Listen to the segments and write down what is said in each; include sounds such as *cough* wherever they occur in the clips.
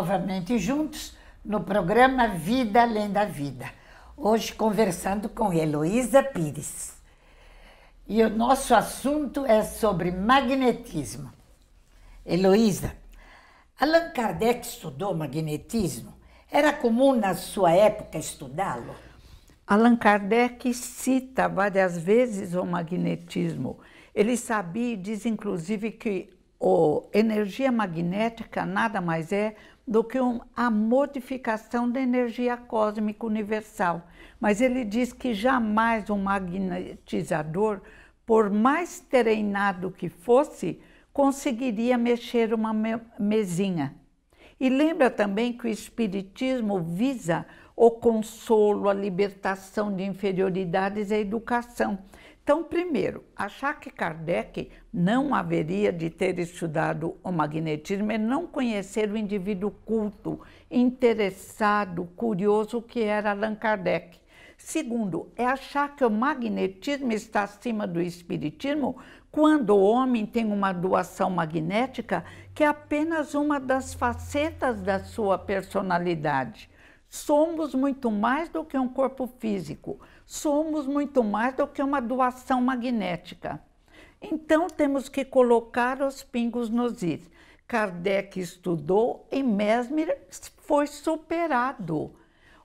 novamente juntos no programa Vida Além da Vida. Hoje conversando com Heloísa Pires. E o nosso assunto é sobre magnetismo. Heloísa, Allan Kardec estudou magnetismo? Era comum na sua época estudá-lo? Allan Kardec cita várias vezes o magnetismo. Ele sabia e diz, inclusive, que a energia magnética nada mais é do que um, a modificação da energia cósmica universal. Mas ele diz que jamais um magnetizador, por mais treinado que fosse, conseguiria mexer uma me mesinha. E lembra também que o Espiritismo visa o consolo, a libertação de inferioridades e a educação. Então, primeiro, achar que Kardec não haveria de ter estudado o magnetismo é não conhecer o indivíduo culto, interessado, curioso que era Allan Kardec. Segundo, é achar que o magnetismo está acima do espiritismo quando o homem tem uma doação magnética que é apenas uma das facetas da sua personalidade. Somos muito mais do que um corpo físico, somos muito mais do que uma doação magnética. Então temos que colocar os pingos nos is. Kardec estudou e Mesmer foi superado.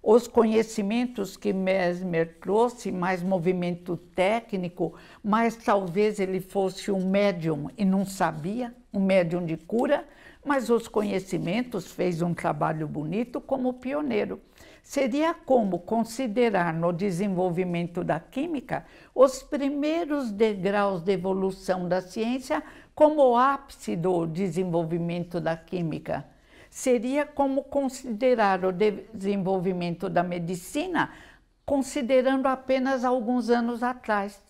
Os conhecimentos que Mesmer trouxe, mais movimento técnico, mas talvez ele fosse um médium e não sabia, um médium de cura, mas os conhecimentos fez um trabalho bonito como pioneiro. Seria como considerar no desenvolvimento da química os primeiros degraus de evolução da ciência como o ápice do desenvolvimento da química. Seria como considerar o desenvolvimento da medicina considerando apenas alguns anos atrás.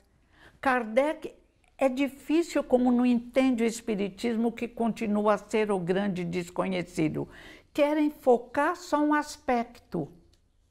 Kardec é difícil, como não entende o Espiritismo, que continua a ser o grande desconhecido. Querem focar só um aspecto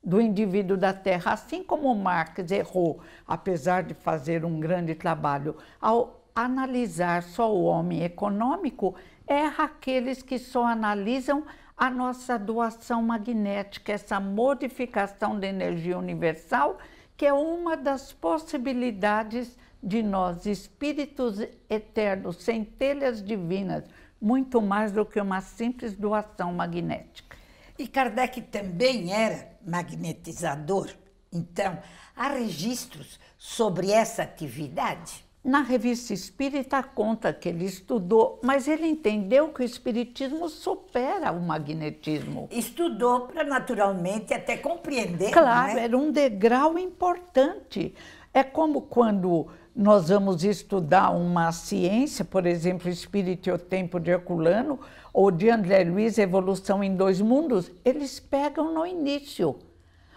do indivíduo da Terra, assim como Marx errou, apesar de fazer um grande trabalho, ao analisar só o homem econômico, erra aqueles que só analisam a nossa doação magnética, essa modificação da energia universal que é uma das possibilidades de nós, espíritos eternos, centelhas divinas, muito mais do que uma simples doação magnética. E Kardec também era magnetizador. Então, há registros sobre essa atividade? Na revista espírita conta que ele estudou, mas ele entendeu que o espiritismo supera o magnetismo. Estudou para naturalmente até compreender. Né? Claro, era um degrau importante. É como quando nós vamos estudar uma ciência, por exemplo, Espírito e o Tempo de Herculano, ou de André Luiz, Evolução em Dois Mundos, eles pegam no início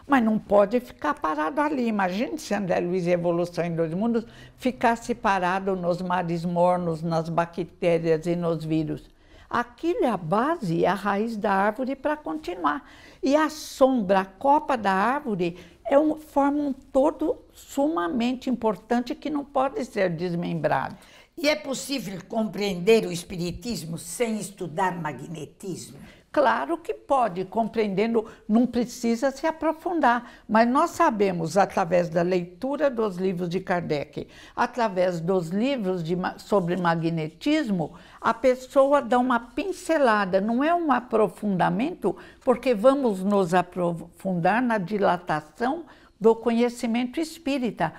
mas não pode ficar parado ali. Imagine se André Luiz e Evolução em Dois Mundos ficasse parado nos mares mornos, nas bactérias e nos vírus. Aquilo é a base, é a raiz da árvore para continuar. E a sombra, a copa da árvore, é um, forma um todo sumamente importante que não pode ser desmembrado. E é possível compreender o espiritismo sem estudar magnetismo? Claro que pode, compreendendo, não precisa se aprofundar, mas nós sabemos, através da leitura dos livros de Kardec, através dos livros de, sobre magnetismo, a pessoa dá uma pincelada, não é um aprofundamento, porque vamos nos aprofundar na dilatação do conhecimento espírita.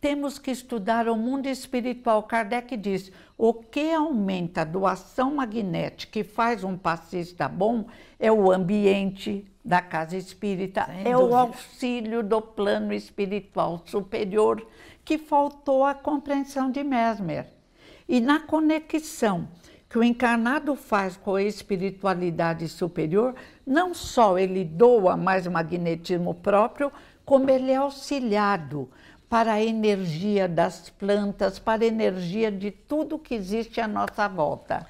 Temos que estudar o mundo espiritual. Kardec diz: o que aumenta a doação magnética e faz um passista bom é o ambiente da casa espírita, Sem é dúvida. o auxílio do plano espiritual superior que faltou à compreensão de Mesmer. E na conexão que o encarnado faz com a espiritualidade superior, não só ele doa mais magnetismo próprio, como ele é auxiliado para a energia das plantas, para a energia de tudo que existe à nossa volta.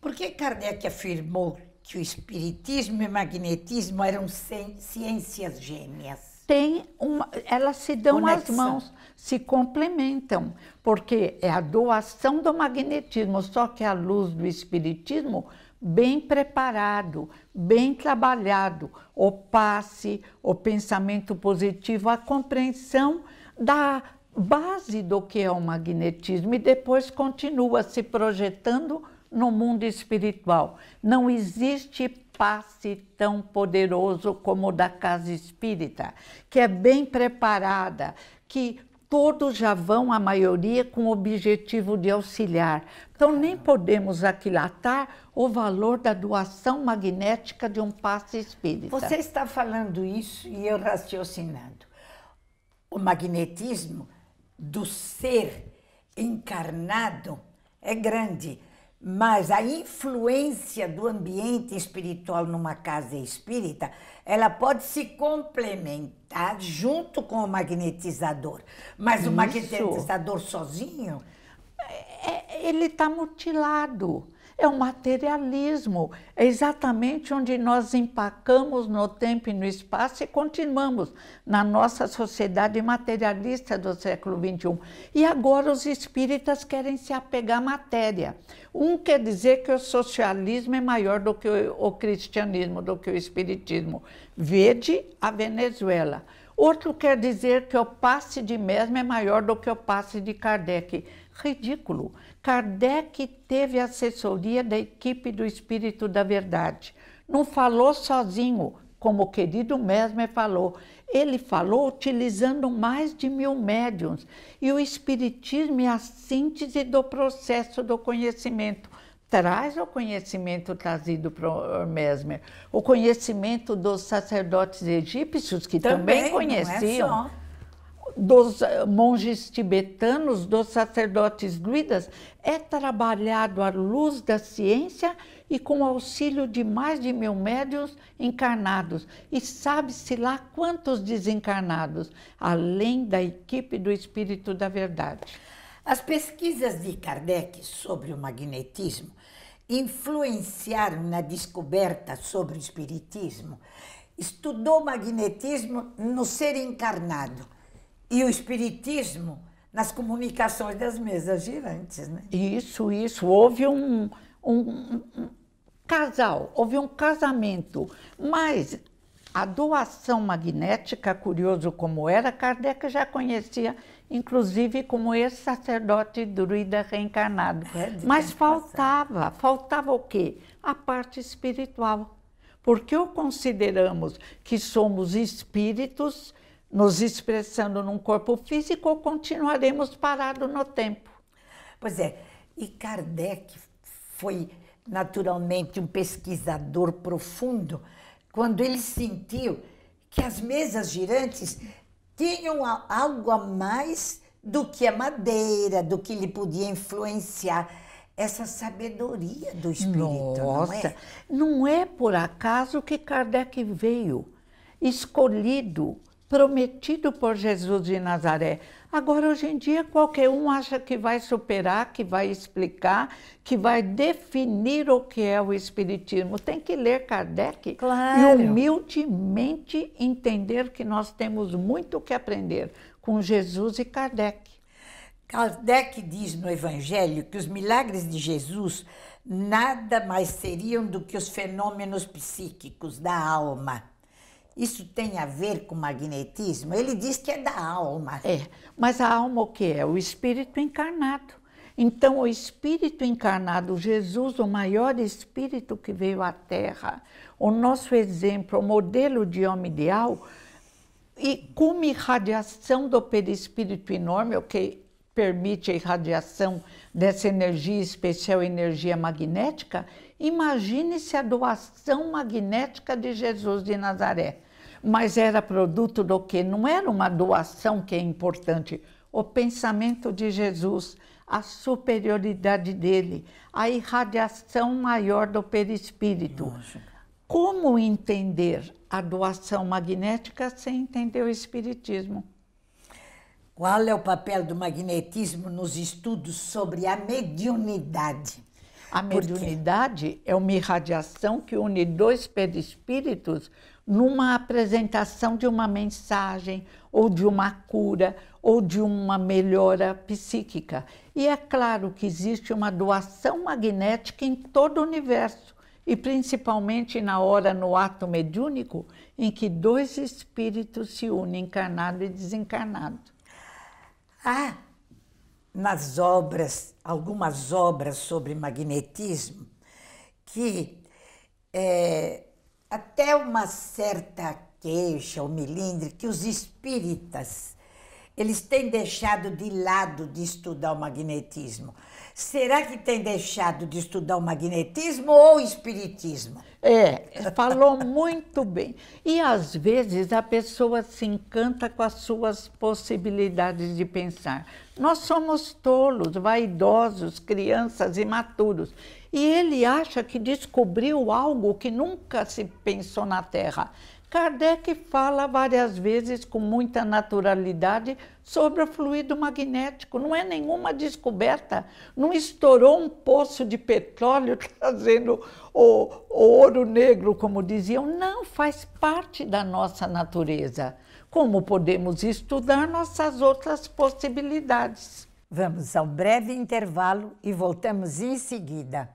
Por que Kardec afirmou que o espiritismo e o magnetismo eram ciências gêmeas? Tem uma, elas se dão Conexão. as mãos, se complementam, porque é a doação do magnetismo, só que a luz do espiritismo bem preparado, bem trabalhado, o passe, o pensamento positivo, a compreensão da base do que é o magnetismo e depois continua se projetando no mundo espiritual. Não existe passe tão poderoso como o da casa espírita, que é bem preparada, que todos já vão, a maioria, com o objetivo de auxiliar. Então, nem podemos aquilatar o valor da doação magnética de um passe espírita. Você está falando isso e eu raciocinando o magnetismo do ser encarnado é grande, mas a influência do ambiente espiritual numa casa espírita, ela pode se complementar junto com o magnetizador. Mas Isso. o magnetizador sozinho, é, é, ele está mutilado é o materialismo. É exatamente onde nós empacamos no tempo e no espaço e continuamos na nossa sociedade materialista do século XXI. E agora os espíritas querem se apegar à matéria. Um quer dizer que o socialismo é maior do que o cristianismo, do que o espiritismo. Vede a Venezuela. Outro quer dizer que o passe de mesmo é maior do que o passe de Kardec. Ridículo. Kardec teve assessoria da equipe do Espírito da Verdade. Não falou sozinho, como o querido Mesmer falou. Ele falou utilizando mais de mil médiums. E o Espiritismo é a síntese do processo do conhecimento. Traz o conhecimento trazido por eh, Mesmer, o conhecimento dos sacerdotes egípcios, que também, também é conheciam dos eh, monges tibetanos, dos sacerdotes druidas, é trabalhado à luz da ciência e com auxílio de mais de mil médios encarnados. E sabe-se lá quantos desencarnados, além da equipe do Espírito da Verdade. As pesquisas de Kardec sobre o magnetismo influenciaram na descoberta sobre o espiritismo. Estudou magnetismo no ser encarnado e o espiritismo nas comunicações das mesas girantes, né? Isso, isso. Houve um, um, um, casal, houve um casamento, mas a doação magnética, curioso como era, Kardec já conhecia, inclusive como ex-sacerdote druida reencarnado. É Mas faltava, faltava o quê? A parte espiritual. Porque o consideramos que somos espíritos nos expressando num corpo físico ou continuaremos parados no tempo. Pois é, e Kardec foi naturalmente um pesquisador profundo quando ele sentiu que as mesas girantes tinham algo a mais do que a madeira, do que lhe podia influenciar. Essa sabedoria do espírito, Nossa, não é? Não é por acaso que Kardec veio escolhido prometido por Jesus de Nazaré. Agora, hoje em dia, qualquer um acha que vai superar, que vai explicar, que vai definir o que é o Espiritismo. Tem que ler Kardec claro. e humildemente entender que nós temos muito que aprender com Jesus e Kardec. Kardec diz no Evangelho que os milagres de Jesus nada mais seriam do que os fenômenos psíquicos da alma isso tem a ver com magnetismo? Ele diz que é da alma. É, mas a alma o que é? O espírito encarnado. Então, o espírito encarnado, Jesus, o maior espírito que veio à Terra, o nosso exemplo, o modelo de homem ideal, e como irradiação do perispírito enorme, o que permite a irradiação dessa energia especial, energia magnética, imagine-se a doação magnética de Jesus de Nazaré mas era produto do que? Não era uma doação que é importante, o pensamento de Jesus, a superioridade dele, a irradiação maior do perispírito. Como entender a doação magnética sem entender o espiritismo? Qual é o papel do magnetismo nos estudos sobre a mediunidade? A mediunidade é uma irradiação que une dois perispíritos numa apresentação de uma mensagem, ou de uma cura, ou de uma melhora psíquica. E é claro que existe uma doação magnética em todo o universo, e principalmente na hora, no ato mediúnico, em que dois espíritos se unem, encarnado e desencarnado. Há ah, nas obras, algumas obras sobre magnetismo, que é, até uma certa queixa ou milindre que os espíritas eles têm deixado de lado de estudar o magnetismo. Será que tem deixado de estudar o magnetismo ou o espiritismo? É, falou *laughs* muito bem. E às vezes a pessoa se encanta com as suas possibilidades de pensar. Nós somos tolos, vaidosos, crianças imaturos e ele acha que descobriu algo que nunca se pensou na Terra. Kardec fala várias vezes com muita naturalidade sobre o fluido magnético. Não é nenhuma descoberta. Não estourou um poço de petróleo *laughs* trazendo o, o ouro negro, como diziam. Não, faz parte da nossa natureza. Como podemos estudar nossas outras possibilidades? Vamos ao breve intervalo e voltamos em seguida.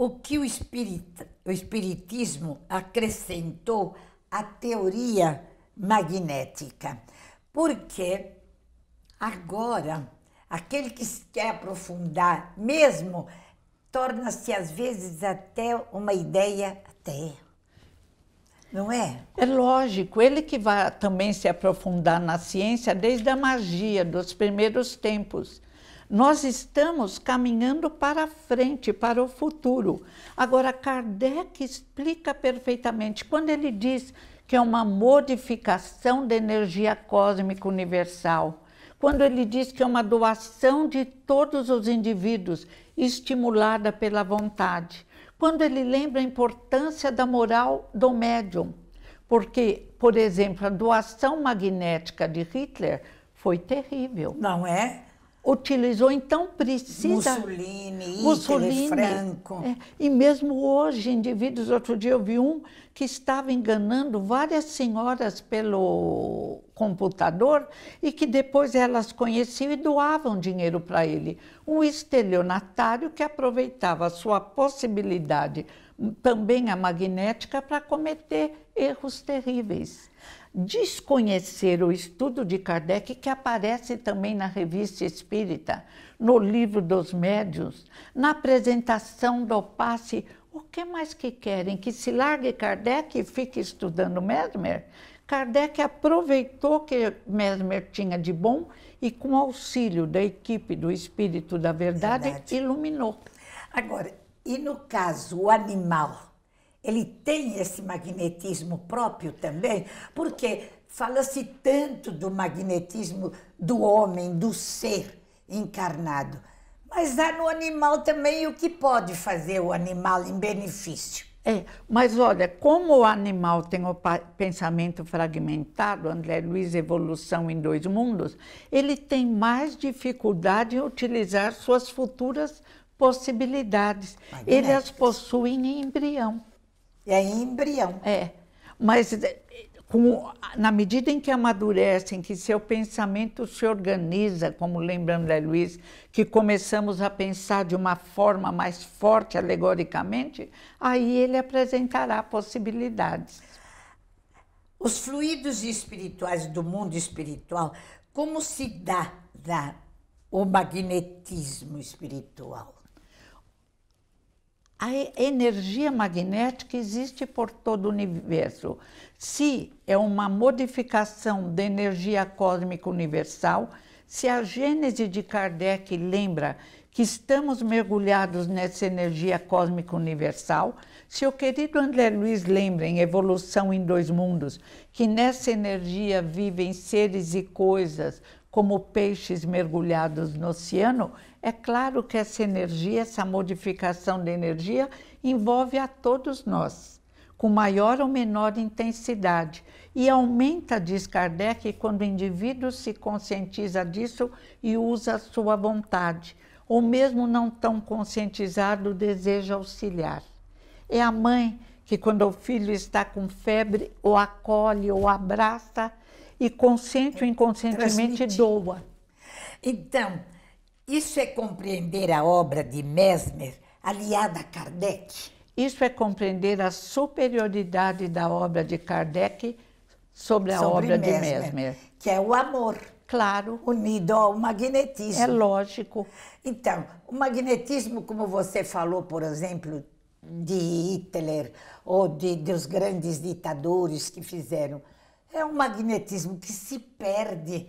o que o, o espiritismo acrescentou à teoria magnética. Porque agora, aquele que quer aprofundar mesmo, torna-se às vezes até uma ideia até. Não é? É lógico, ele que vai também se aprofundar na ciência desde a magia dos primeiros tempos. Nós estamos caminhando para frente, para o futuro. Agora, Kardec explica perfeitamente quando ele diz que é uma modificação da energia cósmica universal. Quando ele diz que é uma doação de todos os indivíduos, estimulada pela vontade. Quando ele lembra a importância da moral do médium, porque, por exemplo, a doação magnética de Hitler foi terrível. Não é? utilizou, então precisa... Mussolini, Mussolini Hitler, Franco. É, e mesmo hoje, indivíduos, outro dia eu vi um que estava enganando várias senhoras pelo computador e que depois elas conheciam e doavam dinheiro para ele. Um estelionatário que aproveitava a sua possibilidade, também a magnética, para cometer erros terríveis desconhecer o estudo de Kardec, que aparece também na Revista Espírita, no Livro dos Médios, na apresentação do passe. O que mais que querem? Que se largue Kardec e fique estudando Mesmer? Kardec aproveitou que Mesmer tinha de bom e, com auxílio da equipe do Espírito da Verdade. Verdade. iluminou. Agora, e no caso, o animal? ele tem esse magnetismo próprio também, porque fala-se tanto do magnetismo do homem, do ser encarnado, mas há no animal também o que pode fazer o animal em benefício. É, mas olha, como o animal tem o pensamento fragmentado, André Luiz, evolução em dois mundos, ele tem mais dificuldade em utilizar suas futuras possibilidades. Magnéticas. Ele as possui em embrião. É em embrião. É. Mas eh, com, na medida em que amadurece, em que seu pensamento se organiza, como lembrando André Luiz, que começamos a pensar de uma forma mais forte alegoricamente, aí ele apresentará possibilidades. Os fluidos espirituais do mundo espiritual, como se dá, dá o magnetismo espiritual? a energia magnética existe por todo o universo. Se é uma modificação da energia cósmica universal, se a Gênese de Kardec lembra que estamos mergulhados nessa energia cósmica universal, se o querido André Luiz lembra em Evolução em Dois Mundos que nessa energia vivem seres e coisas como peixes mergulhados no oceano, é claro que essa energia, essa modificação de energia, envolve a todos nós, com maior ou menor intensidade. E aumenta, diz Kardec, quando o indivíduo se conscientiza disso e usa a sua vontade, ou mesmo não tão conscientizado, deseja auxiliar. É a mãe que, quando o filho está com febre, o acolhe ou abraça e consciente ou inconscientemente Transmitir. doa. Então, isso é compreender a obra de Mesmer aliada a Kardec? Isso é compreender a superioridade da obra de Kardec sobre a sobre obra Mesmer, de Mesmer. Que é o amor. Claro. Unido ao magnetismo. É lógico. Então, o magnetismo, como você falou, por exemplo, de Hitler ou de, dos grandes ditadores que fizeram é um magnetismo que se perde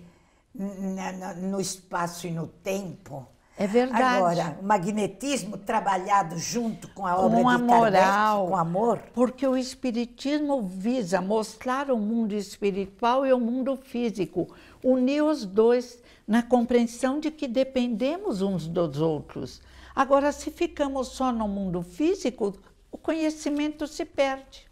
no espaço e no tempo. É verdade. Agora, o magnetismo trabalhado junto com a obra com a de moral, com amor. Porque o espiritismo visa mostrar o mundo espiritual e o mundo físico, unir os dois na compreensão de que dependemos uns dos outros. Agora, se ficamos só no mundo físico, o conhecimento se perde.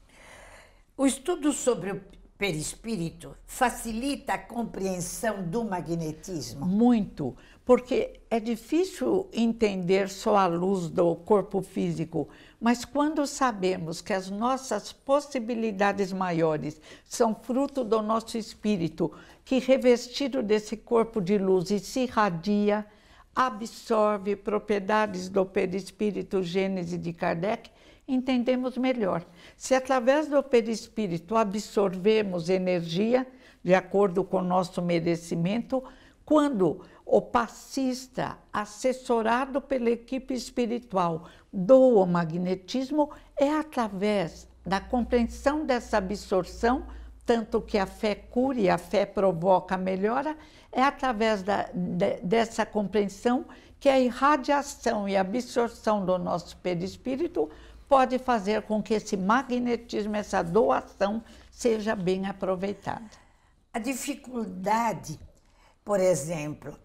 O estudo sobre o perispírito facilita a compreensão do magnetismo? Muito, porque é difícil entender só a luz do corpo físico, mas quando sabemos que as nossas possibilidades maiores são fruto do nosso espírito, que revestido desse corpo de luz e se irradia, absorve propriedades do perispírito Gênese de Kardec, entendemos melhor. Se através do perispírito absorvemos energia de acordo com o nosso merecimento, quando o passista, assessorado pela equipe espiritual, doa o magnetismo, é através da compreensão dessa absorção, tanto que a fé cura e a fé provoca a melhora, é através da, de, dessa compreensão que a irradiação e a absorção do nosso perispírito pode fazer com que esse magnetismo, essa doação, seja bem aproveitada. A dificuldade, por exemplo,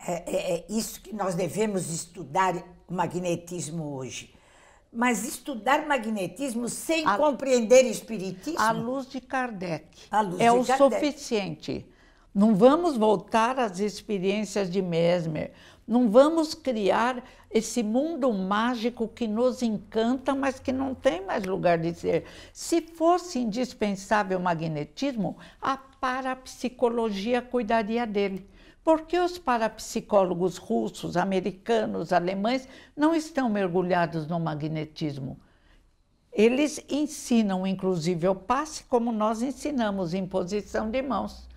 é, é, é isso que nós devemos estudar magnetismo hoje. Mas estudar magnetismo sem a, compreender espiritismo? A luz de Kardec. Luz é de o suficiente. Não vamos voltar às experiências de Mesmer. Não vamos criar esse mundo mágico que nos encanta, mas que não tem mais lugar de ser. Se fosse indispensável o magnetismo, a parapsicologia cuidaria dele. Por que os parapsicólogos russos, americanos, alemães não estão mergulhados no magnetismo? Eles ensinam, inclusive, o passe como nós ensinamos, em posição de mãos.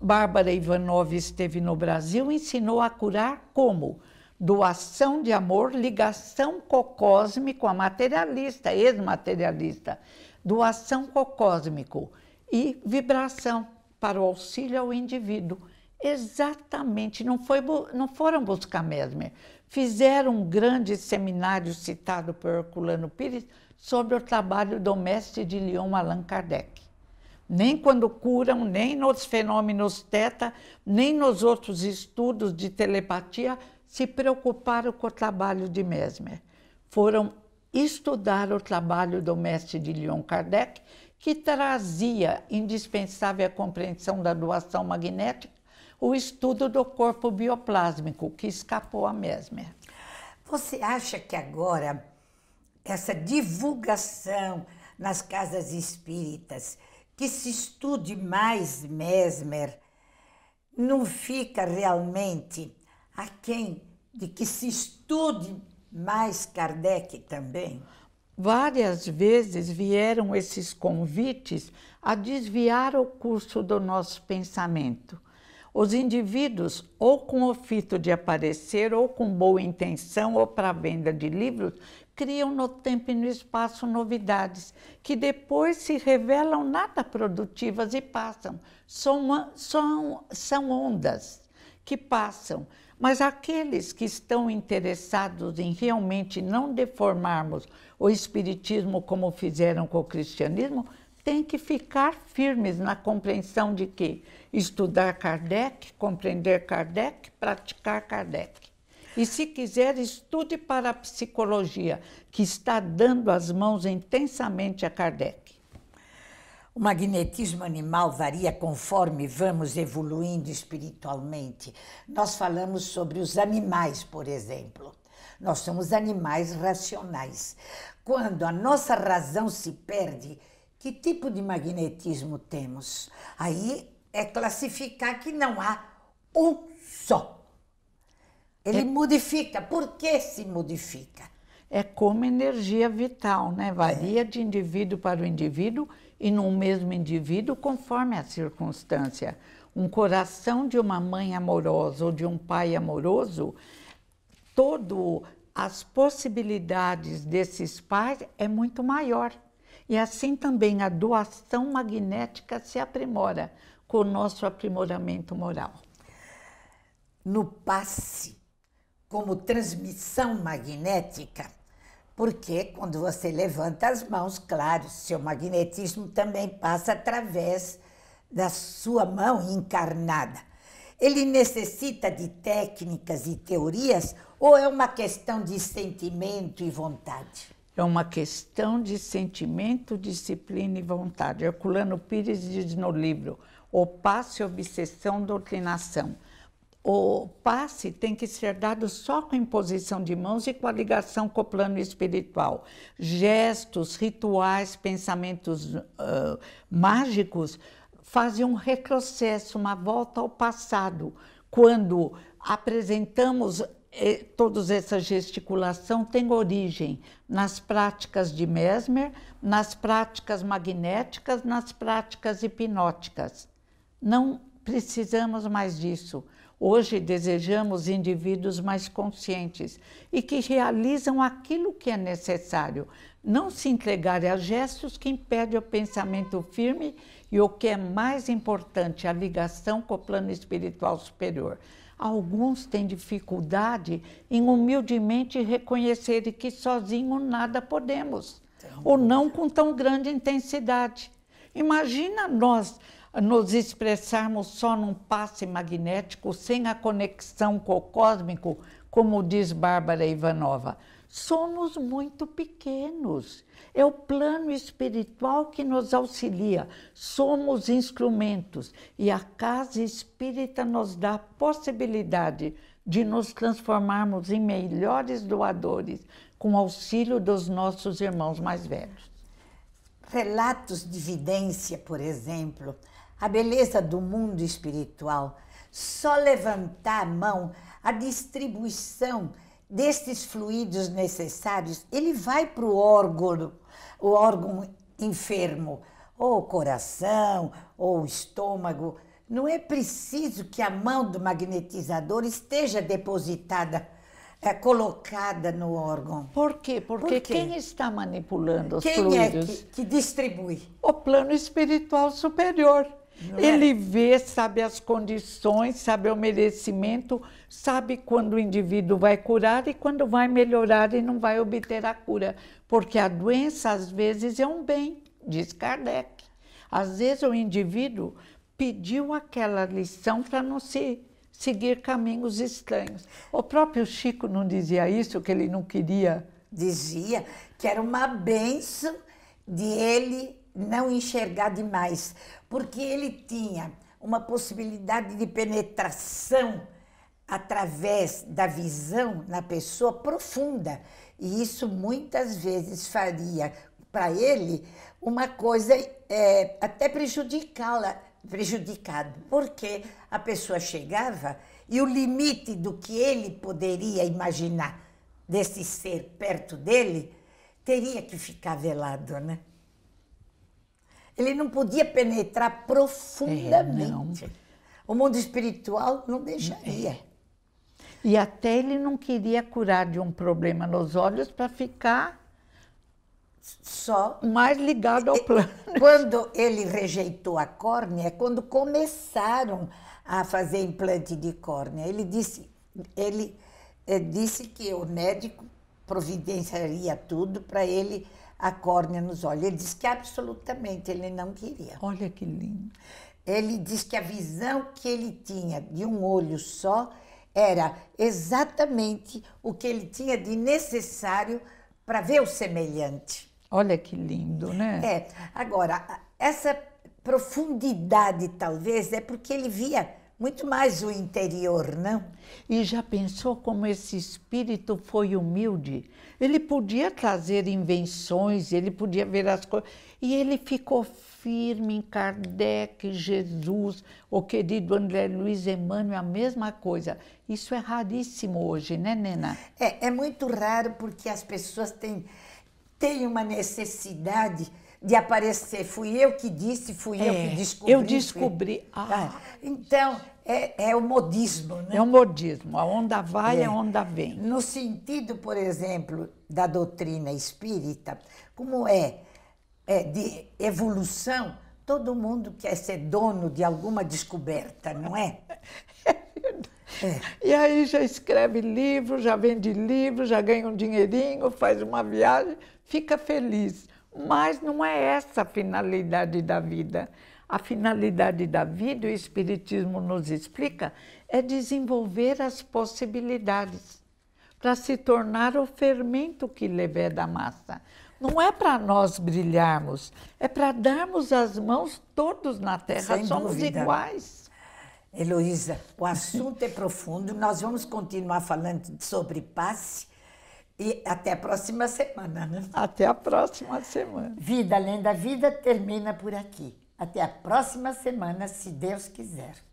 Bárbara Ivanov esteve no Brasil, ensinou a curar como? Doação de amor, ligação cocósmico a materialista, ex-materialista, doação cocósmico e vibração para o auxílio ao indivíduo. Exatamente, não, foi, não foram buscar mesmo. Fizeram um grande seminário citado por Herculano Pires sobre o trabalho doméstico de Leon Allan Kardec nem quando curam, nem nos fenômenos teta, nem nos outros estudos de telepatia, se preocuparam com o trabalho de Mesmer. Foram estudar o trabalho do mestre de Leon Kardec, que trazia indispensável à compreensão da doação magnética o estudo do corpo bioplásmico, que escapou a Mesmer. Você acha que agora essa divulgação nas casas espíritas que se estude mais Mesmer, não fica realmente a quem de que se estude mais Kardec também? Várias vezes vieram esses convites a desviar o curso do nosso pensamento. Os indivíduos, ou com o fito de aparecer, ou com boa intenção, ou para venda de livros, criam no tempo e no espaço novidades, que depois se revelam nada produtivas e passam. São, são, são ondas que passam. Mas aqueles que estão interessados em realmente não deformarmos o Espiritismo como fizeram com o cristianismo, têm que ficar firmes na compreensão de que estudar Kardec, compreender Kardec, praticar Kardec. E se quiser, estude para a psicologia, que está dando as mãos intensamente a Kardec. O magnetismo animal varia conforme vamos evoluindo espiritualmente. Nós falamos sobre os animais, por exemplo. Nós somos animais racionais. Quando a nossa razão se perde, que tipo de magnetismo temos? Aí é classificar que não há um só. Ele é, modifica. Por que se modifica? É como energia vital, né? Varia é. de indivíduo para o indivíduo e no mesmo indivíduo conforme a circunstância. Um coração de uma mãe amorosa ou de um pai amoroso, todo as possibilidades desses pais é muito maior. E assim também a doação magnética se aprimora, com o nosso aprimoramento moral. No passe, como transmissão magnética, porque quando você levanta as mãos, claro, seu magnetismo também passa através da sua mão encarnada. Ele necessita de técnicas e teorias ou é uma questão de sentimento e vontade? É uma questão de sentimento, disciplina e vontade. Herculano Pires diz no livro: o passe, obsessão, doutrinação. O passe tem que ser dado só com imposição de mãos e com a ligação com o plano espiritual. Gestos, rituais, pensamentos uh, mágicos fazem um retrocesso, uma volta ao passado. Quando apresentamos eh, toda essa gesticulação, tem origem nas práticas de Mesmer, nas práticas magnéticas, nas práticas hipnóticas. Não precisamos mais disso. Hoje desejamos indivíduos mais conscientes e que realizam aquilo que é necessário, não se entregarem a gestos que impedem o pensamento firme e o que é mais importante, a ligação com o plano espiritual superior. Alguns têm dificuldade em humildemente reconhecerem que sozinho nada podemos, ou não com tão grande intensidade. Imagina nós nos expressarmos só num passe magnético, sem a conexão com o cósmico, como diz Bárbara Ivanova. Somos muito pequenos. É o plano espiritual que nos auxilia. Somos instrumentos. E a casa espírita nos dá a possibilidade de nos transformarmos em melhores doadores com auxílio dos nossos irmãos mais velhos. Relatos de vidência, por exemplo, a beleza do mundo espiritual, só levantar a mão, a distribuição destes fluidos necessários, ele vai para o órgão, o órgão enfermo, ou o coração, ou o estômago. Não é preciso que a mão do magnetizador esteja depositada é colocada no órgão. Por quê? Porque Por quê? quem está manipulando quem os fluidos? Quem é que, que, distribui? O plano espiritual superior. Não é? Ele é? vê, sabe as condições, sabe o merecimento, sabe quando o indivíduo vai curar e quando vai melhorar e não vai obter a cura. Porque a doença, às vezes, é um bem, diz Kardec. Às vezes, o indivíduo pediu aquela lição para não se seguir caminhos estranhos. O próprio Chico não dizia isso, que ele não queria. Dizia que era uma benção de ele não enxergar demais, porque ele tinha uma possibilidade de penetração através da visão na pessoa profunda. E isso muitas vezes faria para ele uma coisa é, até prejudicá-la prejudicado, porque a pessoa chegava e o limite do que ele poderia imaginar desse ser perto dele teria que ficar velado, né? Ele não podia penetrar profundamente. É, o mundo espiritual não deixaria. É. E até ele não queria curar de um problema nos olhos para ficar só mais ligado ao plano. *laughs* Quando ele rejeitou a córnea, é quando começaram a fazer implante de córnea. Ele disse, ele eh, disse que o médico providenciaria tudo para ele a córnea nos olhos. Ele disse que absolutamente ele não queria. Olha que lindo. Ele disse que a visão que ele tinha de um olho só era exatamente o que ele tinha de necessário para ver o semelhante. Olha que lindo, né? É. Agora, essa profundidade, talvez, é porque ele via muito mais o interior, não? E já pensou como esse espírito foi humilde? Ele podia trazer invenções, ele podia ver as coisas. E ele ficou firme em Kardec, Jesus, o querido André Luiz Emmanuel, a mesma coisa. Isso é raríssimo hoje, né, Nena? É, é muito raro porque as pessoas têm tem uma necessidade de aparecer. Fui eu que disse, fui é, eu que descobri. Eu descobri. Ah, ah, então, é, é, o modismo, né? É o modismo. A onda vai, é. a onda vem. No sentido, por exemplo, da doutrina espírita, como é, é de evolução, todo mundo quer ser dono de alguma descoberta, não é? *laughs* É, é. E aí já escreve livro, já vende livro, já ganha um dinheirinho, faz uma viagem, fica feliz. Mas não é essa a finalidade da vida. A finalidade da vida, o Espiritismo nos explica, é desenvolver as possibilidades para se tornar o fermento que levé da massa. Não é para nós brilharmos, é para darmos as mãos todos na terra, Sem somos dúvida. iguais. Heloísa, o assunto é profundo, nós vamos continuar falando sobre passe e até a próxima semana, né? Até a próxima semana. Vida Além da Vida termina por aqui. Até a próxima semana, se Deus quiser.